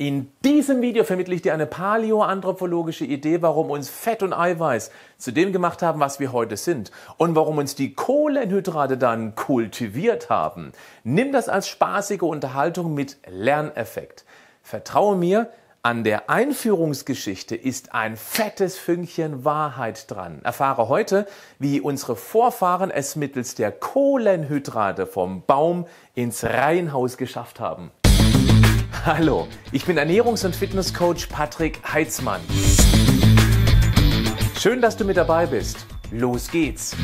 In diesem Video vermittle ich dir eine paläoanthropologische Idee, warum uns Fett und Eiweiß zu dem gemacht haben, was wir heute sind und warum uns die Kohlenhydrate dann kultiviert haben. Nimm das als spaßige Unterhaltung mit Lerneffekt. Vertraue mir, an der Einführungsgeschichte ist ein fettes Fünkchen Wahrheit dran. Erfahre heute, wie unsere Vorfahren es mittels der Kohlenhydrate vom Baum ins Reihenhaus geschafft haben. Hallo, ich bin Ernährungs- und Fitnesscoach Patrick Heitzmann. Schön, dass du mit dabei bist. Los geht's.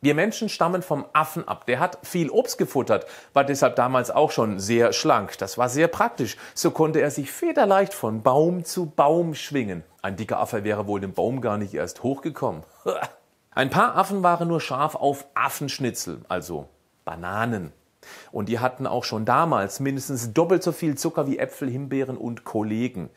Wir Menschen stammen vom Affen ab. Der hat viel Obst gefuttert, war deshalb damals auch schon sehr schlank. Das war sehr praktisch. So konnte er sich federleicht von Baum zu Baum schwingen. Ein dicker Affe wäre wohl den Baum gar nicht erst hochgekommen. Ein paar Affen waren nur scharf auf Affenschnitzel, also Bananen. Und die hatten auch schon damals mindestens doppelt so viel Zucker wie Äpfel, Himbeeren und Kollegen.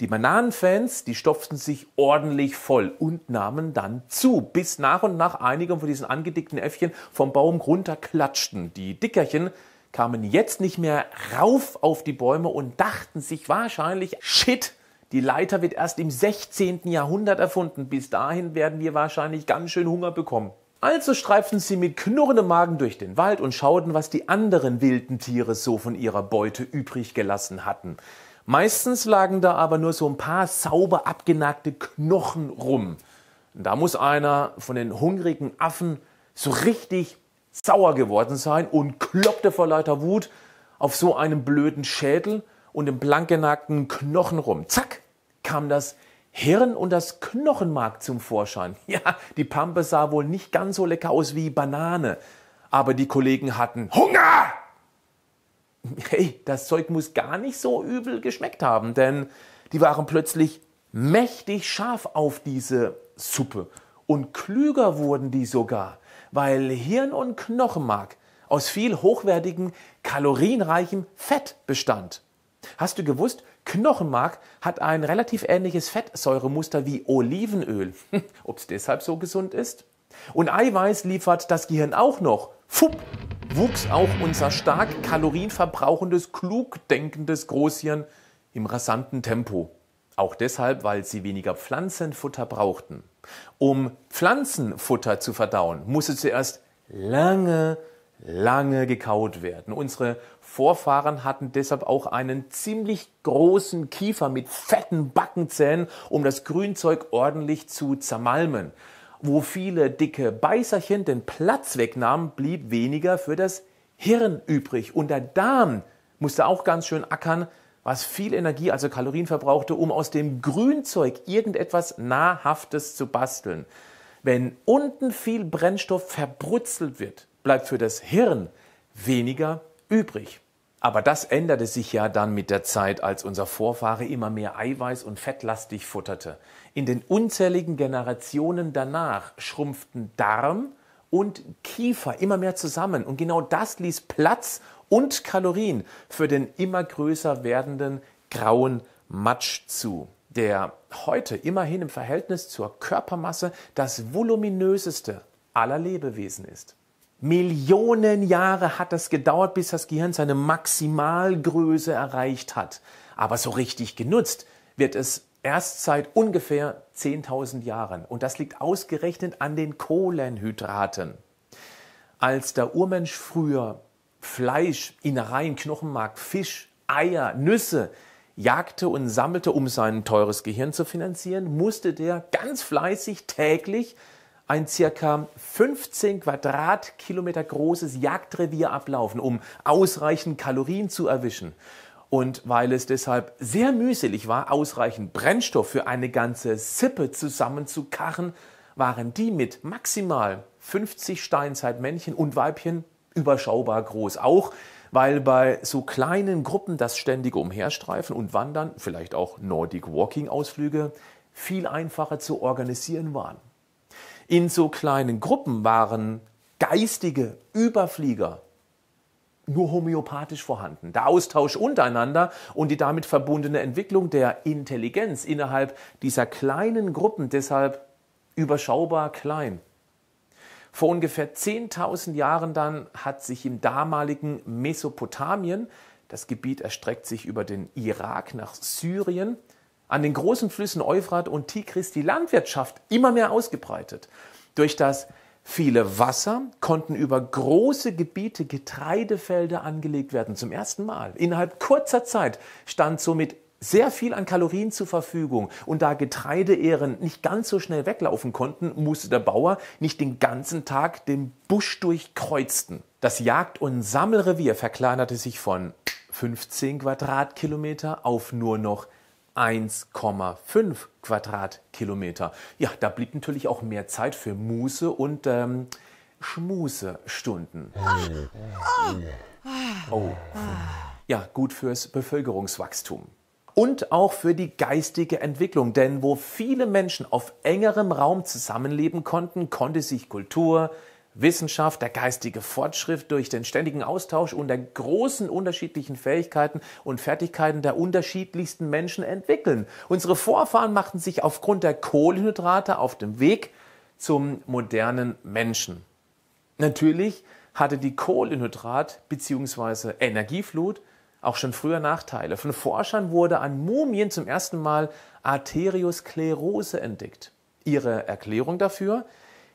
Die Bananenfans, die stopften sich ordentlich voll und nahmen dann zu, bis nach und nach einige von diesen angedickten Äffchen vom Baum runterklatschten. Die Dickerchen kamen jetzt nicht mehr rauf auf die Bäume und dachten sich wahrscheinlich, shit, die Leiter wird erst im 16. Jahrhundert erfunden. Bis dahin werden wir wahrscheinlich ganz schön Hunger bekommen. Also streiften sie mit knurrendem Magen durch den Wald und schauten, was die anderen wilden Tiere so von ihrer Beute übrig gelassen hatten. Meistens lagen da aber nur so ein paar sauber abgenagte Knochen rum. da muss einer von den hungrigen Affen so richtig sauer geworden sein und kloppte vor lauter Wut auf so einem blöden Schädel und dem blankgenagten Knochen rum. Zack, kam das Hirn und das Knochenmark zum Vorschein. Ja, die Pampe sah wohl nicht ganz so lecker aus wie Banane, aber die Kollegen hatten Hunger! Hey, das Zeug muss gar nicht so übel geschmeckt haben, denn die waren plötzlich mächtig scharf auf diese Suppe. Und klüger wurden die sogar, weil Hirn und Knochenmark aus viel hochwertigem, kalorienreichem Fett bestand. Hast du gewusst, Knochenmark hat ein relativ ähnliches Fettsäuremuster wie Olivenöl. Ob es deshalb so gesund ist? Und Eiweiß liefert das Gehirn auch noch. Fupp! Wuchs auch unser stark kalorienverbrauchendes, klug denkendes Großhirn im rasanten Tempo. Auch deshalb, weil sie weniger Pflanzenfutter brauchten. Um Pflanzenfutter zu verdauen, musste zuerst lange, lange gekaut werden. Unsere Vorfahren hatten deshalb auch einen ziemlich großen Kiefer mit fetten Backenzähnen, um das Grünzeug ordentlich zu zermalmen. Wo viele dicke Beißerchen den Platz wegnahmen, blieb weniger für das Hirn übrig. Und der Darm musste auch ganz schön ackern, was viel Energie, also Kalorien verbrauchte, um aus dem Grünzeug irgendetwas Nahrhaftes zu basteln. Wenn unten viel Brennstoff verbrutzelt wird, bleibt für das Hirn weniger übrig. Aber das änderte sich ja dann mit der Zeit, als unser Vorfahre immer mehr Eiweiß und fettlastig futterte. In den unzähligen Generationen danach schrumpften Darm und Kiefer immer mehr zusammen und genau das ließ Platz und Kalorien für den immer größer werdenden grauen Matsch zu, der heute immerhin im Verhältnis zur Körpermasse das voluminöseste aller Lebewesen ist. Millionen Jahre hat das gedauert, bis das Gehirn seine Maximalgröße erreicht hat. Aber so richtig genutzt wird es erst seit ungefähr 10.000 Jahren. Und das liegt ausgerechnet an den Kohlenhydraten. Als der Urmensch früher Fleisch, Innereien, Knochenmark, Fisch, Eier, Nüsse jagte und sammelte, um sein teures Gehirn zu finanzieren, musste der ganz fleißig täglich ein circa 15 Quadratkilometer großes Jagdrevier ablaufen, um ausreichend Kalorien zu erwischen. Und weil es deshalb sehr mühselig war, ausreichend Brennstoff für eine ganze Sippe zusammenzukarren, waren die mit maximal 50 Steinzeitmännchen und Weibchen überschaubar groß. Auch weil bei so kleinen Gruppen das ständige Umherstreifen und Wandern, vielleicht auch Nordic Walking Ausflüge, viel einfacher zu organisieren waren in so kleinen Gruppen waren geistige Überflieger nur homöopathisch vorhanden. Der Austausch untereinander und die damit verbundene Entwicklung der Intelligenz innerhalb dieser kleinen Gruppen deshalb überschaubar klein. Vor ungefähr 10.000 Jahren dann hat sich im damaligen Mesopotamien, das Gebiet erstreckt sich über den Irak nach Syrien, an den großen Flüssen Euphrat und Tigris die Landwirtschaft immer mehr ausgebreitet. Durch das viele Wasser konnten über große Gebiete Getreidefelder angelegt werden. Zum ersten Mal. Innerhalb kurzer Zeit stand somit sehr viel an Kalorien zur Verfügung. Und da Getreideähren nicht ganz so schnell weglaufen konnten, musste der Bauer nicht den ganzen Tag den Busch durchkreuzten. Das Jagd- und Sammelrevier verkleinerte sich von 15 Quadratkilometer auf nur noch 1,5 Quadratkilometer. Ja, da blieb natürlich auch mehr Zeit für Muße und ähm, Schmusestunden. Ah. Oh. Ja, gut fürs Bevölkerungswachstum. Und auch für die geistige Entwicklung, denn wo viele Menschen auf engerem Raum zusammenleben konnten, konnte sich Kultur, Wissenschaft, der geistige Fortschritt durch den ständigen Austausch und der großen unterschiedlichen Fähigkeiten und Fertigkeiten der unterschiedlichsten Menschen entwickeln. Unsere Vorfahren machten sich aufgrund der Kohlenhydrate auf dem Weg zum modernen Menschen. Natürlich hatte die Kohlenhydrat- bzw. Energieflut auch schon früher Nachteile. Von Forschern wurde an Mumien zum ersten Mal Arteriosklerose entdeckt. Ihre Erklärung dafür?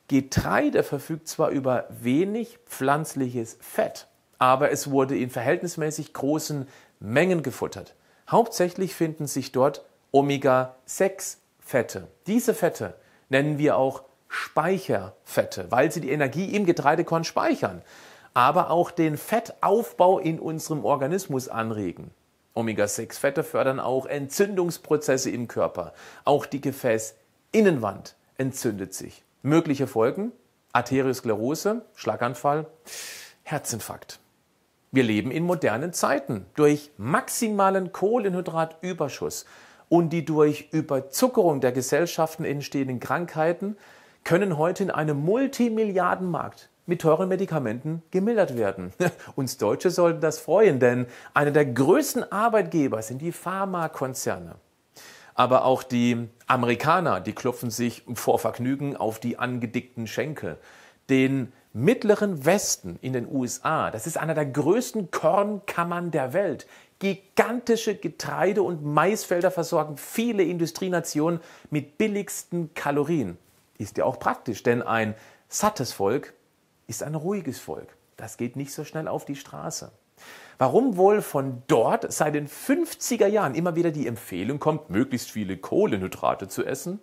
Getreide verfügt zwar über wenig pflanzliches Fett, aber es wurde in verhältnismäßig großen Mengen gefuttert. Hauptsächlich finden sich dort Omega-6-Fette. Diese Fette nennen wir auch Speicherfette, weil sie die Energie im Getreidekorn speichern, aber auch den Fettaufbau in unserem Organismus anregen. Omega-6-Fette fördern auch Entzündungsprozesse im Körper. Auch die Gefäßinnenwand entzündet sich. Mögliche Folgen: Arteriosklerose, Schlaganfall, Herzinfarkt. Wir leben in modernen Zeiten. Durch maximalen Kohlenhydratüberschuss und die durch Überzuckerung der Gesellschaften entstehenden Krankheiten können heute in einem Multimilliardenmarkt mit teuren Medikamenten gemildert werden. Uns Deutsche sollten das freuen, denn einer der größten Arbeitgeber sind die Pharmakonzerne. Aber auch die Amerikaner, die klopfen sich vor Vergnügen auf die angedickten Schenkel. Den mittleren Westen in den USA, das ist einer der größten Kornkammern der Welt. Gigantische Getreide- und Maisfelder versorgen viele Industrienationen mit billigsten Kalorien. Ist ja auch praktisch, denn ein sattes Volk ist ein ruhiges Volk. Das geht nicht so schnell auf die Straße. Warum wohl von dort seit den 50er Jahren immer wieder die Empfehlung kommt, möglichst viele Kohlenhydrate zu essen?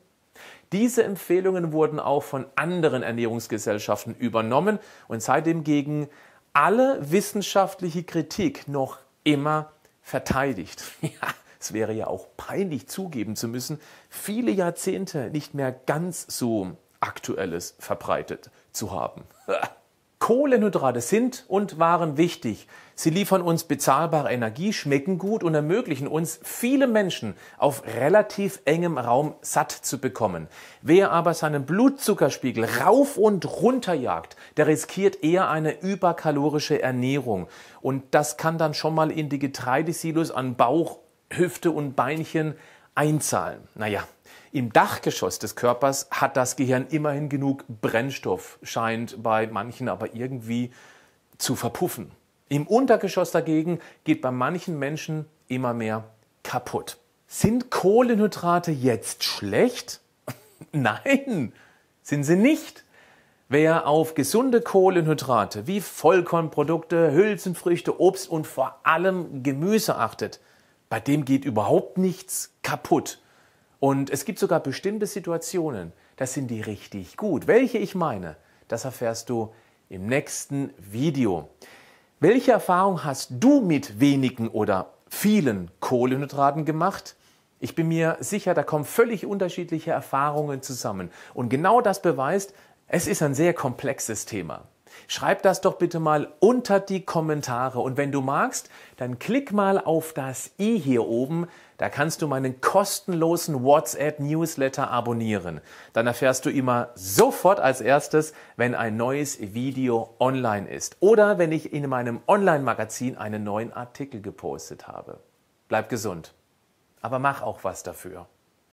Diese Empfehlungen wurden auch von anderen Ernährungsgesellschaften übernommen und seitdem gegen alle wissenschaftliche Kritik noch immer verteidigt. Ja, es wäre ja auch peinlich zugeben zu müssen, viele Jahrzehnte nicht mehr ganz so aktuelles verbreitet zu haben. Kohlenhydrate sind und waren wichtig. Sie liefern uns bezahlbare Energie, schmecken gut und ermöglichen uns, viele Menschen auf relativ engem Raum satt zu bekommen. Wer aber seinen Blutzuckerspiegel rauf und runter jagt, der riskiert eher eine überkalorische Ernährung. Und das kann dann schon mal in die Getreidesilos an Bauch, Hüfte und Beinchen einzahlen. Naja, im Dachgeschoss des Körpers hat das Gehirn immerhin genug Brennstoff, scheint bei manchen aber irgendwie zu verpuffen. Im Untergeschoss dagegen geht bei manchen Menschen immer mehr kaputt. Sind Kohlenhydrate jetzt schlecht? Nein, sind sie nicht. Wer auf gesunde Kohlenhydrate wie Vollkornprodukte, Hülsenfrüchte, Obst und vor allem Gemüse achtet, bei dem geht überhaupt nichts kaputt. Und es gibt sogar bestimmte Situationen, das sind die richtig gut. Welche ich meine, das erfährst du im nächsten Video. Welche Erfahrung hast du mit wenigen oder vielen Kohlenhydraten gemacht? Ich bin mir sicher, da kommen völlig unterschiedliche Erfahrungen zusammen. Und genau das beweist, es ist ein sehr komplexes Thema. Schreib das doch bitte mal unter die Kommentare und wenn du magst, dann klick mal auf das i hier oben, da kannst du meinen kostenlosen WhatsApp Newsletter abonnieren. Dann erfährst du immer sofort als erstes, wenn ein neues Video online ist oder wenn ich in meinem Online-Magazin einen neuen Artikel gepostet habe. Bleib gesund, aber mach auch was dafür.